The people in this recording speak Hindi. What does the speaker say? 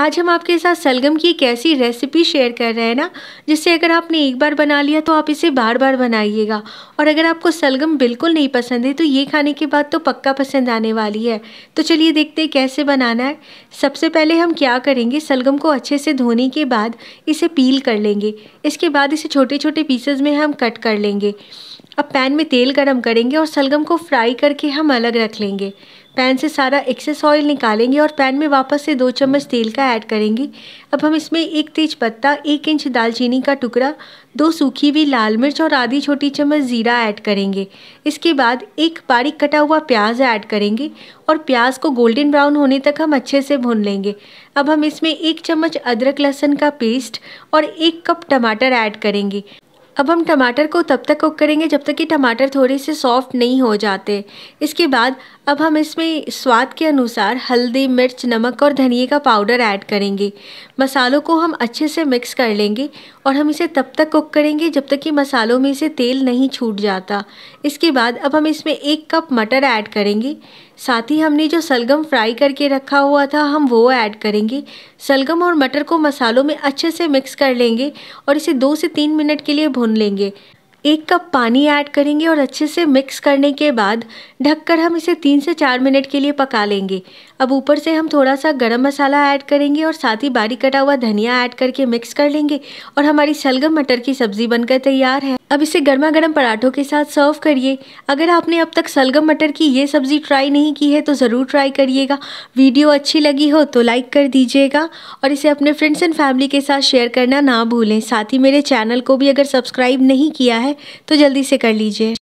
आज हम आपके साथ सलगम की एक ऐसी रेसिपी शेयर कर रहे हैं ना जिससे अगर आपने एक बार बना लिया तो आप इसे बार बार बनाइएगा और अगर आपको सलगम बिल्कुल नहीं पसंद है तो ये खाने के बाद तो पक्का पसंद आने वाली है तो चलिए देखते हैं कैसे बनाना है सबसे पहले हम क्या करेंगे सलगम को अच्छे से धोने के बाद इसे पील कर लेंगे इसके बाद इसे छोटे छोटे पीसेज में हम कट कर लेंगे अब पैन में तेल गरम करेंगे और सलगम को फ्राई करके हम अलग रख लेंगे पैन से सारा एक्सेस ऑयल निकालेंगे और पैन में वापस से दो चम्मच तेल का ऐड करेंगे अब हम इसमें एक तेज पत्ता एक इंच दालचीनी का टुकड़ा दो सूखी हुई लाल मिर्च और आधी छोटी चम्मच ज़ीरा ऐड करेंगे इसके बाद एक बारीक कटा हुआ प्याज ऐड करेंगे और प्याज को गोल्डन ब्राउन होने तक हम अच्छे से भून लेंगे अब हम इसमें एक चम्मच अदरक लहसुन का पेस्ट और एक कप टमाटर ऐड करेंगे अब हम टमाटर को तब तक कुक करेंगे जब तक कि टमाटर थोड़े से सॉफ्ट नहीं हो जाते इसके बाद अब हम इसमें स्वाद के अनुसार हल्दी मिर्च नमक और धनिए का पाउडर ऐड करेंगे मसालों को हम अच्छे से मिक्स कर लेंगे और हम इसे तब तक कुक करेंगे जब तक कि मसालों में से तेल नहीं छूट जाता इसके बाद अब हम इसमें एक कप मटर ऐड करेंगे साथ ही हमने जो सलगम फ्राई करके रखा हुआ था हम वो ऐड करेंगे सलगम और मटर को मसालों में अच्छे से मिक्स कर लेंगे और इसे दो से तीन मिनट के लिए भून लेंगे एक कप पानी ऐड करेंगे और अच्छे से मिक्स करने के बाद ढककर हम इसे तीन से चार मिनट के लिए पका लेंगे अब ऊपर से हम थोड़ा सा गरम मसाला ऐड करेंगे और साथ ही बारीक कटा हुआ धनिया ऐड करके मिक्स कर लेंगे और हमारी सलगम मटर की सब्ज़ी बनकर तैयार है अब इसे गर्मा गर्म पराठों के साथ सर्व करिए अगर आपने अब तक सलगम मटर की ये सब्ज़ी ट्राई नहीं की है तो ज़रूर ट्राई करिएगा वीडियो अच्छी लगी हो तो लाइक कर दीजिएगा और इसे अपने फ्रेंड्स एंड फैमिली के साथ शेयर करना ना भूलें साथ ही मेरे चैनल को भी अगर सब्सक्राइब नहीं किया है तो जल्दी से कर लीजिए